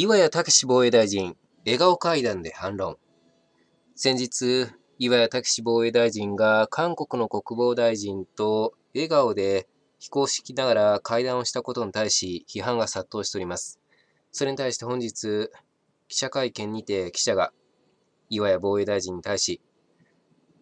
岩谷武防衛大臣、笑顔会談で反論。先日、岩谷武防衛大臣が韓国の国防大臣と笑顔で非公式ながら会談をしたことに対し批判が殺到しております。それに対して本日、記者会見にて記者が岩谷防衛大臣に対し、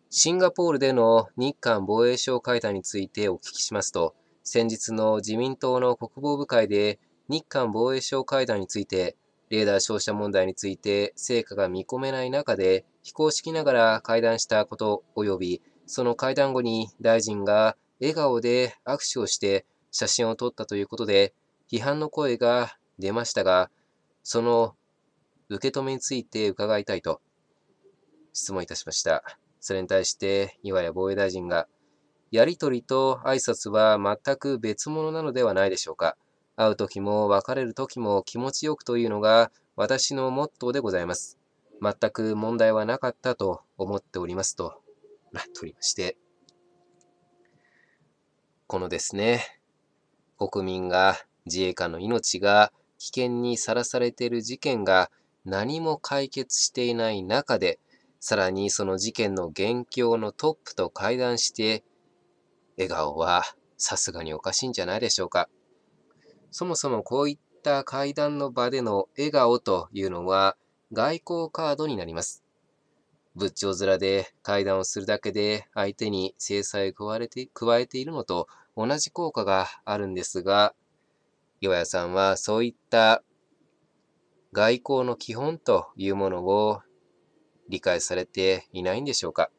シンガポールでの日韓防衛省会談についてお聞きしますと、先日の自民党の国防部会で日韓防衛省会談についてレーダー照射問題について成果が見込めない中で、非公式ながら会談したこと及び、その会談後に大臣が笑顔で握手をして写真を撮ったということで、批判の声が出ましたが、その受け止めについて伺いたいと質問いたしました。それに対して、岩谷防衛大臣が、やりとりと挨拶は全く別物なのではないでしょうか。会う時も別れる時も気持ちよくというのが私のモットーでございます。全く問題はなかったと思っておりますと、なっておりまして。このですね、国民が自衛官の命が危険にさらされている事件が何も解決していない中で、さらにその事件の元凶のトップと会談して、笑顔はさすがにおかしいんじゃないでしょうか。そもそもこういった会談の場での笑顔というのは外交カードになります。仏頂面で会談をするだけで相手に制裁を加えて加えているのと同じ効果があるんですが、岩屋さんはそういった外交の基本というものを理解されていないんでしょうか。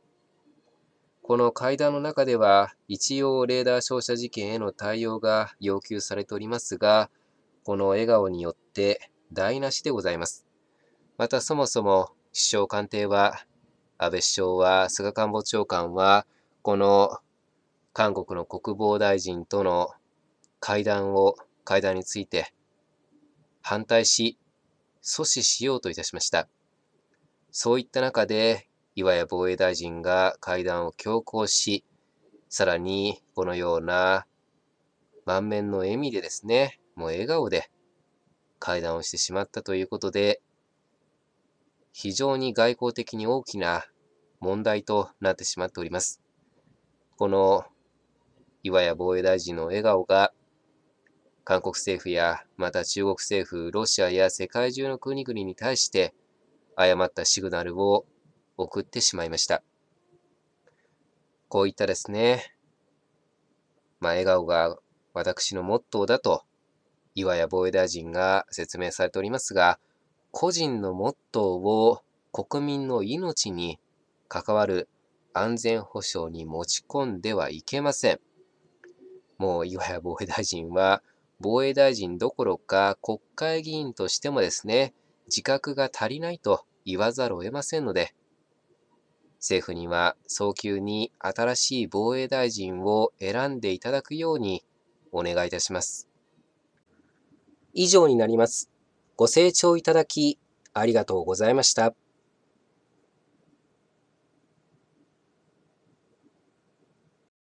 この会談の中では、一応レーダー照射事件への対応が要求されておりますが、この笑顔によって台無しでございます。またそもそも首相官邸は、安倍首相は、菅官房長官は、この韓国の国防大臣との会談を、会談について反対し、阻止しようといたしました。そういった中で岩屋防衛大臣が会談を強行し、さらにこのような満面の笑みでですね、もう笑顔で会談をしてしまったということで、非常に外交的に大きな問題となってしまっております。この岩屋防衛大臣の笑顔が、韓国政府や、また中国政府、ロシアや世界中の国々に対して、誤ったシグナルを送ってしまいました。こういったですね、まあ、笑顔が私のモットーだと、岩谷防衛大臣が説明されておりますが、個人のモットーを国民の命に関わる安全保障に持ち込んではいけません。もう岩谷防衛大臣は、防衛大臣どころか国会議員としてもですね、自覚が足りないと言わざるを得ませんので、政府には早急に新しい防衛大臣を選んでいただくようにお願いいたします。以上になります。ご清聴いただきありがとうございました。